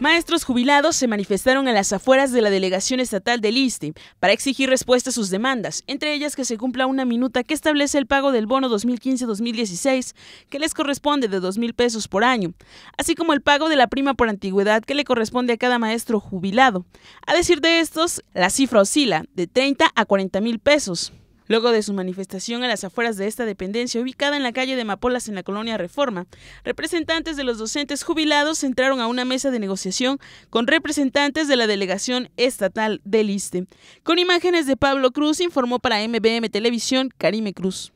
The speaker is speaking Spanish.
Maestros jubilados se manifestaron en las afueras de la delegación estatal del ISTE para exigir respuesta a sus demandas, entre ellas que se cumpla una minuta que establece el pago del bono 2015-2016, que les corresponde de $2,000 mil pesos por año, así como el pago de la prima por antigüedad que le corresponde a cada maestro jubilado. A decir de estos, la cifra oscila de 30 a 40 mil pesos. Luego de su manifestación a las afueras de esta dependencia, ubicada en la calle de Mapolas en la colonia Reforma, representantes de los docentes jubilados entraron a una mesa de negociación con representantes de la delegación estatal del ISTE. Con imágenes de Pablo Cruz, informó para MBM Televisión Karime Cruz.